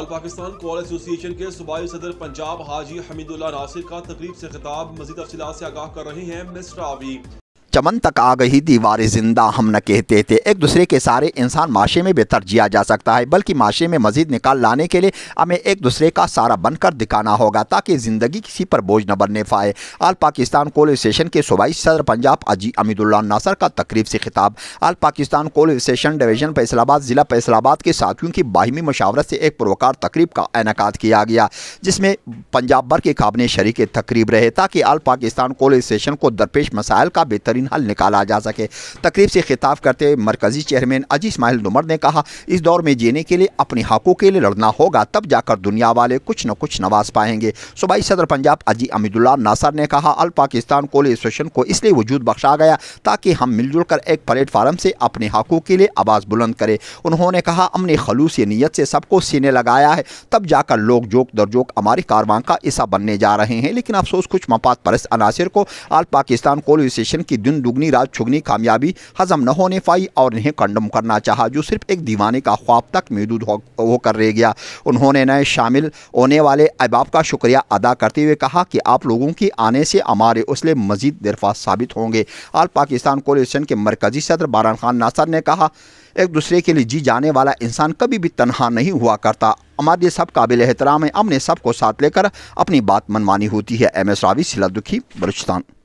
all Pakistan call association के सूबाई सदर पंजाब हाजी हमीदुल्ला नासिर का तकरीब से खिताब मजीद तफसी से आगाह कर रहे हैं मिस्टर आवी चमन तक आ गई दीवार जिंदा हम न कहते थे एक दूसरे के सारे इंसान माशे में बेहतर जिया जा सकता है बल्कि माशे में मजीद निकाल लाने के लिए हमें एक दूसरे का सारा बनकर दिखाना होगा ताकि ज़िंदगी किसी पर बोझ न बनने पाए आल पाकिस्तान कोल स्टेशन के सूबाई सदर पंजाब अजी अमीदुल्ला नासर का तकरीब से खिताब all Pakistan coal station division Faisalabad ज़िला फैसलाबाद के साथियों की बाहमी मशावरत से एक पुरवकार तकरीब का इनका किया गया जिसमें पंजाब भर के काबने शरीक तकरीब रहे ताकि आल पाकिस्तान कोल स्टेशन को दरपेश मसाइल का बेहतरीन बेहतरीन हल निकाला जा सके तकरीब से खिताब करते हुए मरकजी चेयरमैन अजी इसमाइल नुमर ने कहा इस दौर में जीने के लिए अपने हकों के लिए लड़ना होगा तब जाकर दुनिया वाले कुछ न कुछ नवाज पाएंगे सूबाई सदर पंजाब अजी अमीदुल्ला नासर ने कहा अल पाकिस्तान कोल एसोसिएशन को इसलिए वजूद बख्शा गया ताकि हम मिलजुल कर एक प्लेटफार्म से अपने हकों के लिए आवाज़ बुलंद करें उन्होंने कहा हमने खलूस नीयत से सबको सीने लगाया है तब जाकर लोग जोक दरजोक हमारी कारवां का हिस्सा बनने जा रहे हैं लेकिन अफसोस कुछ मफाद परस्त अनासर को आल पाकिस्तान कोल एसोसिएशन की जुन दुगनी रात छुगनी कामयाबी हजम न होने पाई और इन्हें कंडम करना चाहा जो सिर्फ एक दीवाने का ख्वाब तक महदूद हो कर रह गया उन्होंने नए शामिल होने वाले अहबाब का शुक्रिया अदा करते हुए कहा कि आप लोगों के आने से हमारे उसले मजीद दरफा साबित होंगे आल पाकिस्तान कोलेशन के मरकजी सदर बारान खान नासर ने कहा एक दूसरे के लिए जी जाने वाला इंसान कभी भी तनहा नहीं हुआ करता हमारे लिए सब काबिल एहतराम है हमने सबको साथ लेकर अपनी बात मनवानी होती है एम एस रावी सिला दुखी बलुचस्तान